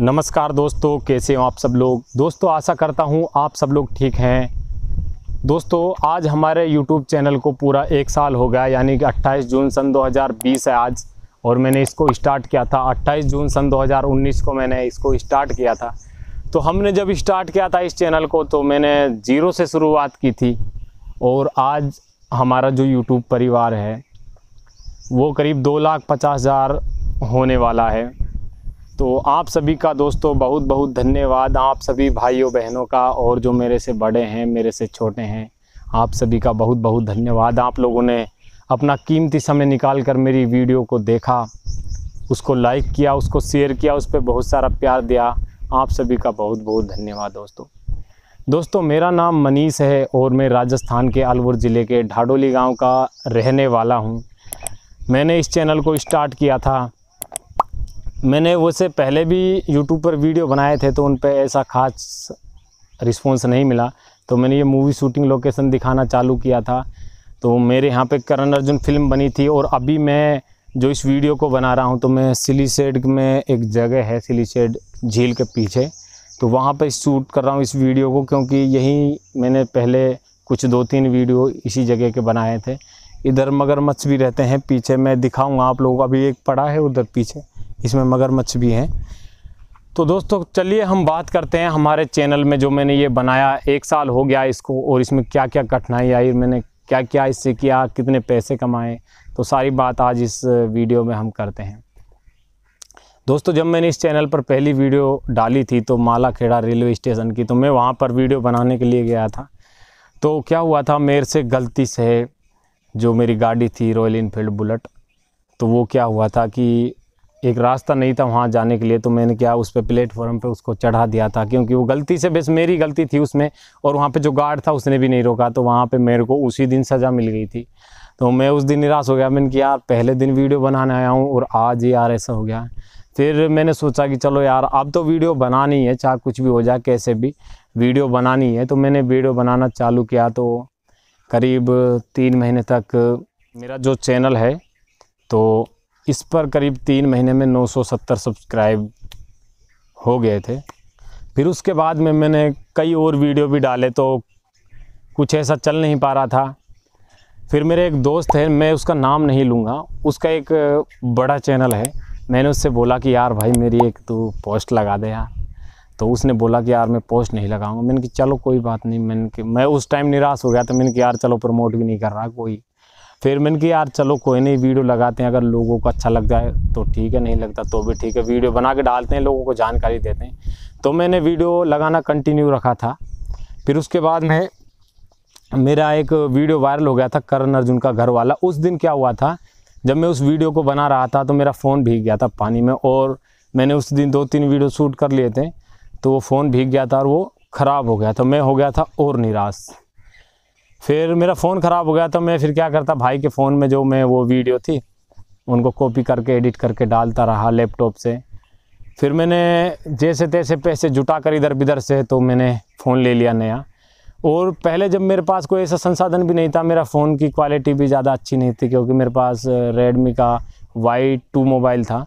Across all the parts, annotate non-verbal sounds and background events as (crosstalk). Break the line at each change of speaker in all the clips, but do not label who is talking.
नमस्कार दोस्तों कैसे हो आप सब लोग दोस्तों आशा करता हूँ आप सब लोग ठीक हैं दोस्तों आज हमारे यूट्यूब चैनल को पूरा एक साल हो गया यानी कि 28 जून सन 2020 है आज और मैंने इसको स्टार्ट किया था 28 जून सन 2019 को मैंने इसको स्टार्ट किया था तो हमने जब स्टार्ट किया था इस चैनल को तो मैंने ज़ीरो से शुरुआत की थी और आज हमारा जो यूट्यूब परिवार है वो करीब दो लाख पचास हज़ार होने वाला है तो आप सभी का दोस्तों बहुत बहुत धन्यवाद आप सभी भाइयों बहनों का और जो मेरे से बड़े हैं मेरे से छोटे हैं आप सभी का बहुत बहुत धन्यवाद आप लोगों ने अपना कीमती समय निकाल कर मेरी वीडियो को देखा उसको लाइक किया उसको शेयर किया उस पर बहुत सारा प्यार दिया आप सभी का बहुत बहुत धन्यवाद दोस्तों दोस्तों मेरा नाम मनीष है और मैं राजस्थान के अलवर ज़िले के ढाडोली गांव का रहने वाला हूं। मैंने इस चैनल को स्टार्ट किया था मैंने उससे पहले भी यूट्यूब पर वीडियो बनाए थे तो उन पर ऐसा खास रिस्पॉन्स नहीं मिला तो मैंने ये मूवी शूटिंग लोकेशन दिखाना चालू किया था तो मेरे यहाँ पे करण अर्जुन फिल्म बनी थी और अभी मैं जो इस वीडियो को बना रहा हूँ तो मैं सिली सेड में एक जगह है सिली सेड झील के पीछे तो वहाँ पर शूट कर रहा हूँ इस वीडियो को क्योंकि यही मैंने पहले कुछ दो तीन वीडियो इसी जगह के बनाए थे इधर मगरमच्छ भी रहते हैं पीछे मैं दिखाऊंगा आप लोगों को अभी एक पड़ा है उधर पीछे इसमें मगरमच्छ भी हैं तो दोस्तों चलिए हम बात करते हैं हमारे चैनल में जो मैंने ये बनाया एक साल हो गया इसको और इसमें क्या क्या कठिनाई आई मैंने क्या क्या इससे किया कितने पैसे कमाए तो सारी बात आज इस वीडियो में हम करते हैं दोस्तों जब मैंने इस चैनल पर पहली वीडियो डाली थी तो माला खेड़ा रेलवे स्टेशन की तो मैं वहाँ पर वीडियो बनाने के लिए गया था तो क्या हुआ था मेरे से गलती से जो मेरी गाड़ी थी रॉयल इनफील्ड बुलेट तो वो क्या हुआ था कि एक रास्ता नहीं था वहाँ जाने के लिए तो मैंने क्या उस पर प्लेटफॉर्म पे उसको चढ़ा दिया था क्योंकि वो गलती से बस मेरी गलती थी उसमें और वहाँ पे जो गार्ड था उसने भी नहीं रोका तो वहाँ पे मेरे को उसी दिन सज़ा मिल गई थी तो मैं उस दिन निराश हो गया मैंने कि यार पहले दिन वीडियो बनाने आया हूँ और आज ही यार ऐसा हो गया फिर मैंने सोचा कि चलो यार अब तो वीडियो बनानी है चाहे कुछ भी हो जाए कैसे भी वीडियो बनानी है तो मैंने वीडियो बनाना चालू किया तो करीब तीन महीने तक मेरा जो चैनल है तो इस पर करीब तीन महीने में 970 सब्सक्राइब हो गए थे फिर उसके बाद में मैंने कई और वीडियो भी डाले तो कुछ ऐसा चल नहीं पा रहा था फिर मेरे एक दोस्त है मैं उसका नाम नहीं लूँगा उसका एक बड़ा चैनल है मैंने उससे बोला कि यार भाई मेरी एक तो पोस्ट लगा दे यार तो उसने बोला कि यार मैं पोस्ट नहीं लगाऊंगा मैंने कि चलो कोई बात नहीं मैंने कि मैं उस टाइम निराश हो गया तो मैंने कि यार चलो प्रमोट भी नहीं कर रहा कोई फिर मैंने कि यार चलो कोई नहीं वीडियो लगाते हैं अगर लोगों को अच्छा लग जाए तो ठीक है नहीं लगता तो भी ठीक है वीडियो बना के डालते हैं लोगों को जानकारी देते हैं तो मैंने वीडियो लगाना कंटिन्यू रखा था फिर उसके बाद में मेरा एक वीडियो वायरल हो गया था करण अर्जुन का घर वाला उस दिन क्या हुआ था जब मैं उस वीडियो को बना रहा था तो मेरा फ़ोन भीग गया था पानी में और मैंने उस दिन दो तीन वीडियो शूट कर लिए थे तो वो फ़ोन भीग गया था और वो ख़राब हो गया था मैं हो गया था और निराश फिर मेरा फ़ोन ख़राब हो गया तो मैं फिर क्या करता भाई के फ़ोन में जो मैं वो वीडियो थी उनको कॉपी करके एडिट करके डालता रहा लैपटॉप से फिर मैंने जैसे तैसे पैसे जुटा कर इधर बिधर से तो मैंने फ़ोन ले लिया नया और पहले जब मेरे पास कोई ऐसा संसाधन भी नहीं था मेरा फ़ोन की क्वालिटी भी ज़्यादा अच्छी नहीं थी क्योंकि मेरे पास रेडमी का वाई टू मोबाइल था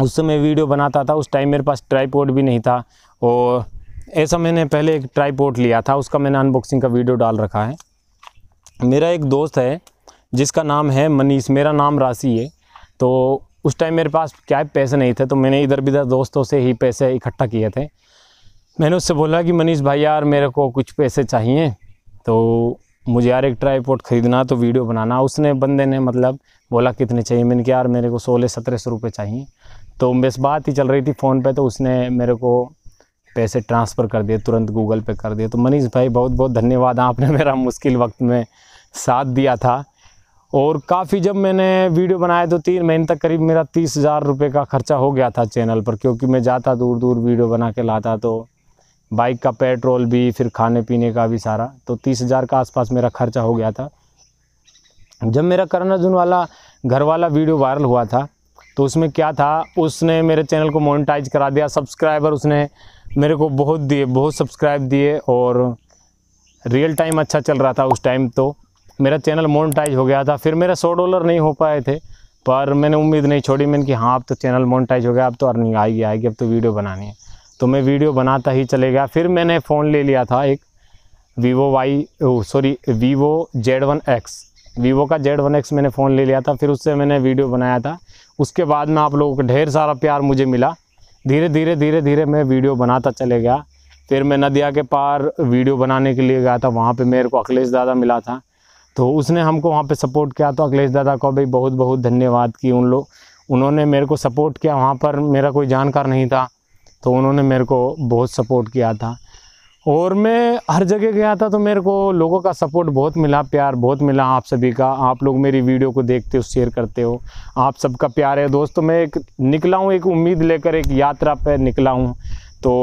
उस समय वीडियो बनाता था उस टाइम मेरे पास ट्राईपोड भी नहीं था और ऐसा मैंने पहले एक ट्राईपोर्ट लिया था उसका मैंने अनबॉक्सिंग का वीडियो डाल रखा है मेरा एक दोस्त है जिसका नाम है मनीष मेरा नाम राशि है तो उस टाइम मेरे पास क्या पैसे नहीं थे तो मैंने इधर बिधर दोस्तों से ही पैसे इकट्ठा किए थे मैंने उससे बोला कि मनीष भाई यार मेरे को कुछ पैसे चाहिए तो मुझे यार एक ट्राईपोर्ट ख़रीदना तो वीडियो बनाना उसने बंदे ने मतलब बोला कितने चाहिए मैंने कहा यार मेरे को सोलह सत्रह सौ रुपये चाहिए तो बस बात ही चल रही थी फ़ोन पे तो उसने मेरे को पैसे ट्रांसफ़र कर दिए तुरंत गूगल पे कर दिए तो मनीष भाई बहुत बहुत धन्यवाद आपने (laughs) मेरा मुश्किल वक्त में साथ दिया था और काफ़ी जब मैंने वीडियो बनाया तो तीन महीने तक करीब मेरा तीस हज़ार रुपये का खर्चा हो गया था चैनल पर क्योंकि मैं जाता दूर दूर वीडियो बना के लाता तो बाइक का पेट्रोल भी फिर खाने पीने का भी सारा तो तीस हज़ार का आसपास मेरा खर्चा हो गया था जब मेरा करण अर्जुन वाला घर वाला वीडियो वायरल हुआ था तो उसमें क्या था उसने मेरे चैनल को मोनिटाइज करा दिया सब्सक्राइबर उसने मेरे को बहुत दिए बहुत सब्सक्राइब दिए और रियल टाइम अच्छा चल रहा था उस टाइम तो मेरा चैनल मोनटाइज हो गया था फिर मेरा सौ डॉलर नहीं हो पाए थे पर मैंने उम्मीद नहीं छोड़ी मैंने कि हाँ अब तो चैनल मोनटाइज हो गया अब तो अर्निंग आएगी आएगी अब तो वीडियो बनानी है तो मैं वीडियो बनाता ही चले गया फिर मैंने फ़ोन ले लिया था एक Vivo Y sorry Vivo Z one X Vivo का जेड वन एक्स मैंने फ़ोन ले लिया था फिर उससे मैंने वीडियो बनाया था उसके बाद में आप लोगों का ढेर सारा प्यार मुझे मिला धीरे धीरे धीरे धीरे मैं वीडियो बनाता चले गया फिर मैं नदिया के पार वीडियो बनाने के लिए गया था वहाँ पे मेरे को अखिलेश दादा मिला था तो उसने हमको वहाँ पे सपोर्ट किया तो अखिलेश दादा को भी बहुत बहुत धन्यवाद कि उन लोग उन्होंने मेरे को सपोर्ट किया वहाँ पर मेरा कोई जानकार नहीं था तो उन्होंने मेरे को बहुत सपोर्ट किया था और मैं हर जगह गया था तो मेरे को लोगों का सपोर्ट बहुत मिला प्यार बहुत मिला आप सभी का आप लोग मेरी वीडियो को देखते हो शेयर करते हो आप सबका प्यार है दोस्तों मैं एक निकला हूँ एक उम्मीद लेकर एक यात्रा पर निकला हूँ तो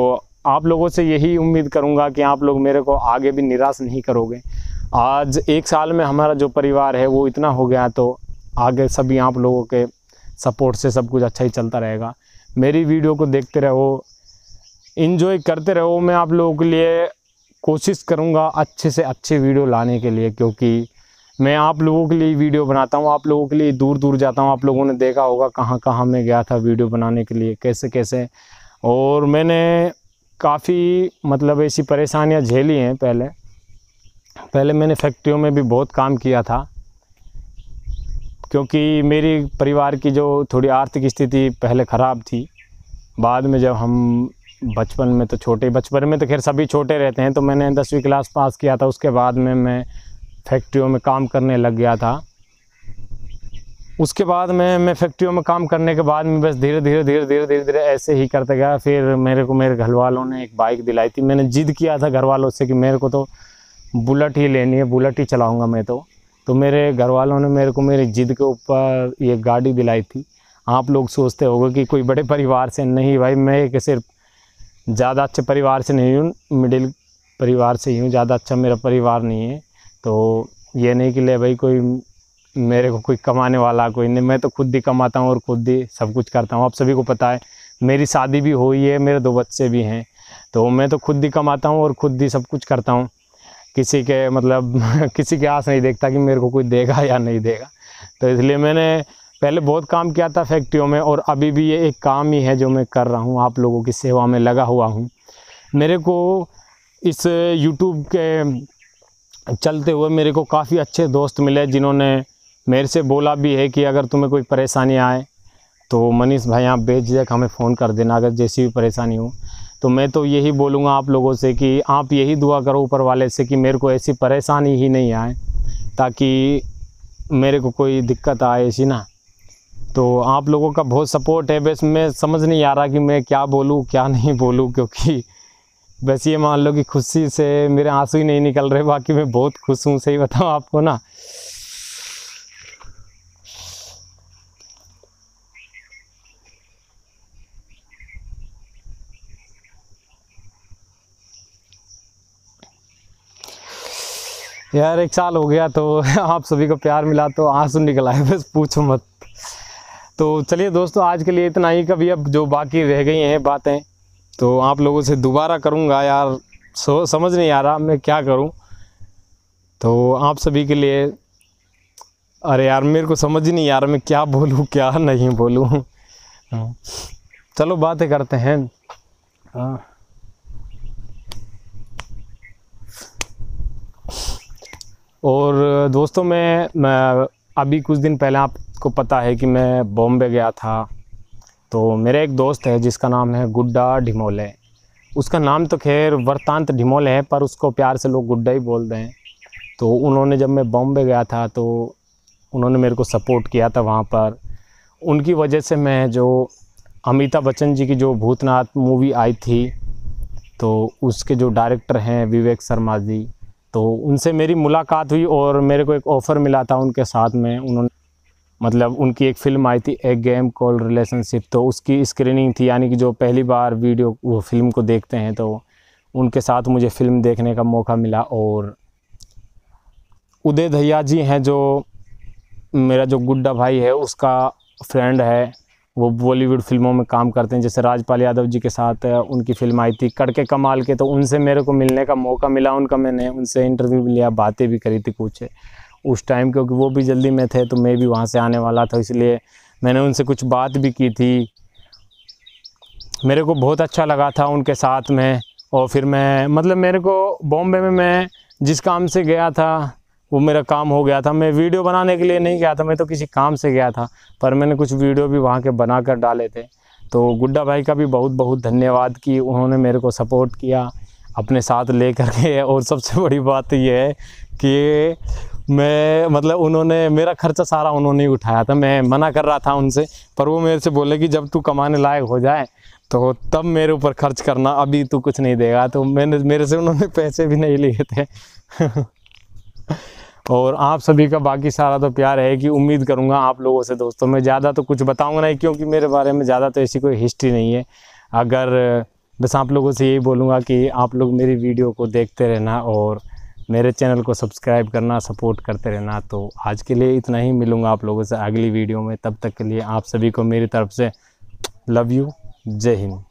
आप लोगों से यही उम्मीद करूँगा कि आप लोग मेरे को आगे भी निराश नहीं करोगे आज एक साल में हमारा जो परिवार है वो इतना हो गया तो आगे सभी आप लोगों के सपोर्ट से सब कुछ अच्छा ही चलता रहेगा मेरी वीडियो को देखते रहो इन्जॉय करते रहो मैं आप लोगों के लिए कोशिश करूँगा अच्छे से अच्छे वीडियो लाने के लिए क्योंकि मैं आप लोगों के लिए वीडियो बनाता हूँ आप लोगों के लिए दूर दूर जाता हूँ आप लोगों ने देखा होगा कहाँ कहाँ मैं गया था वीडियो बनाने के लिए कैसे कैसे और मैंने काफ़ी मतलब ऐसी परेशानियाँ झेली हैं पहले पहले मैंने फैक्ट्रियों में भी बहुत काम किया था क्योंकि मेरी परिवार की जो थोड़ी आर्थिक स्थिति पहले ख़राब थी बाद में जब हम बचपन में तो छोटे बचपन में तो खैर सभी छोटे रहते हैं तो मैंने दसवीं क्लास पास किया था उसके बाद में मैं फैक्ट्रियों में काम करने लग गया था उसके बाद में मैं फैक्ट्रियों में काम करने के बाद में बस धीरे धीरे धीरे धीरे धीरे धीरे ऐसे ही करते गया फिर मेरे को मेरे घर वालों ने एक बाइक दिलाई थी मैंने जिद किया था घर वालों से कि मेरे को तो बुलेट ही लेनी है बुलेट ही चलाऊँगा मैं तो तो मेरे घर वालों ने मेरे को मेरी जिद के ऊपर ये गाड़ी दिलाई थी आप लोग सोचते होगे कि कोई बड़े परिवार से नहीं भाई मैं एक सिर्फ ज़्यादा अच्छे परिवार से नहीं हूँ मिडिल परिवार से ही हूँ ज़्यादा अच्छा मेरा परिवार नहीं है तो ये नहीं कि ले भाई कोई मेरे को कोई कमाने वाला कोई नहीं मैं तो खुद ही कमाता हूँ और खुद ही सब कुछ करता हूँ आप सभी को पता है मेरी शादी भी हुई है मेरे दो बच्चे भी हैं तो मैं तो खुद ही कमाता हूँ और खुद ही सब कुछ करता हूँ किसी के मतलब (laughs) किसी के आस नहीं देखता कि मेरे को कोई देगा या नहीं देगा तो इसलिए मैंने पहले बहुत काम किया था फैक्ट्रियों में और अभी भी ये एक काम ही है जो मैं कर रहा हूँ आप लोगों की सेवा में लगा हुआ हूँ मेरे को इस यूट्यूब के चलते हुए मेरे को काफ़ी अच्छे दोस्त मिले जिन्होंने मेरे से बोला भी है कि अगर तुम्हें कोई परेशानी आए तो मनीष भाई आप बेझिझक हमें फ़ोन कर देना अगर जैसी भी परेशानी हो तो मैं तो यही बोलूँगा आप लोगों से कि आप यही दुआ करो ऊपर वाले से कि मेरे को ऐसी परेशानी ही नहीं आए ताकि मेरे को कोई दिक्कत आए ऐसी ना तो आप लोगों का बहुत सपोर्ट है बस मैं समझ नहीं आ रहा कि मैं क्या बोलूँ क्या नहीं बोलूँ क्योंकि बस ये मान लो कि खुशी से मेरे आंसू ही नहीं निकल रहे बाकी मैं बहुत खुश हूँ सही बताऊँ आपको ना यार एक साल हो गया तो (laughs) आप सभी को प्यार मिला तो आंसू निकला है बस पूछो मत तो चलिए दोस्तों आज के लिए इतना ही कभी अब जो बाकी रह गई हैं बातें तो आप लोगों से दोबारा करूँगा यार सो समझ नहीं आ रहा मैं क्या करूँ तो आप सभी के लिए अरे यार मेरे को समझ ही नहीं आ रहा मैं क्या बोलूँ क्या नहीं बोलूँ हाँ। चलो बातें करते हैं हाँ। और दोस्तों मैं, मैं अभी कुछ दिन पहले आप को पता है कि मैं बॉम्बे गया था तो मेरे एक दोस्त है जिसका नाम है गुड्डा ढिमोले उसका नाम तो खैर वर्तांत ढिमोले है पर उसको प्यार से लोग गुड्डा ही बोलते हैं तो उन्होंने जब मैं बॉम्बे गया था तो उन्होंने मेरे को सपोर्ट किया था वहाँ पर उनकी वजह से मैं जो अमिताभ बच्चन जी की जो भूतनाथ मूवी आई थी तो उसके जो डायरेक्टर हैं विवेक शर्मा जी तो उनसे मेरी मुलाकात हुई और मेरे को एक ऑफ़र मिला था उनके साथ में उन्होंने मतलब उनकी एक फिल्म आई थी ए गेम कॉल रिलेशनशिप तो उसकी स्क्रीनिंग थी यानी कि जो पहली बार वीडियो वो फिल्म को देखते हैं तो उनके साथ मुझे फ़िल्म देखने का मौका मिला और उदय दहिया जी हैं जो मेरा जो गुड्डा भाई है उसका फ्रेंड है वो बॉलीवुड फिल्मों में काम करते हैं जैसे राजपाल यादव जी के साथ उनकी फिल्म आई थी कड़के कमाल के तो उनसे मेरे को मिलने का मौका मिला उनका मैंने उनसे इंटरव्यू भी लिया बातें भी करी थी कुछ उस टाइम क्योंकि वो भी जल्दी में थे तो मैं भी वहाँ से आने वाला था इसलिए मैंने उनसे कुछ बात भी की थी मेरे को बहुत अच्छा लगा था उनके साथ में और फिर मैं मतलब मेरे को बॉम्बे में मैं जिस काम से गया था वो मेरा काम हो गया था मैं वीडियो बनाने के लिए नहीं गया था मैं तो किसी काम से गया था पर मैंने कुछ वीडियो भी वहाँ के बना कर डाले थे तो गुड्डा भाई का भी बहुत बहुत धन्यवाद कि उन्होंने मेरे को सपोर्ट किया अपने साथ ले कर के और सबसे बड़ी बात यह है कि मैं मतलब उन्होंने मेरा खर्चा सारा उन्होंने ही उठाया था मैं मना कर रहा था उनसे पर वो मेरे से बोले कि जब तू कमाने लायक हो जाए तो तब मेरे ऊपर खर्च करना अभी तू कुछ नहीं देगा तो मैंने मेरे से उन्होंने (laughs) पैसे भी नहीं लिए थे (laughs) और आप सभी का बाकी सारा तो प्यार है कि उम्मीद करूँगा आप लोगों से दोस्तों मैं ज़्यादा तो कुछ बताऊँगा नहीं क्योंकि मेरे बारे में ज़्यादा तो ऐसी कोई हिस्ट्री नहीं है अगर बस आप लोगों से यही बोलूँगा कि आप लोग मेरी वीडियो को देखते रहना और मेरे चैनल को सब्सक्राइब करना सपोर्ट करते रहना तो आज के लिए इतना ही मिलूँगा आप लोगों से अगली वीडियो में तब तक के लिए आप सभी को मेरी तरफ से लव यू जय हिंद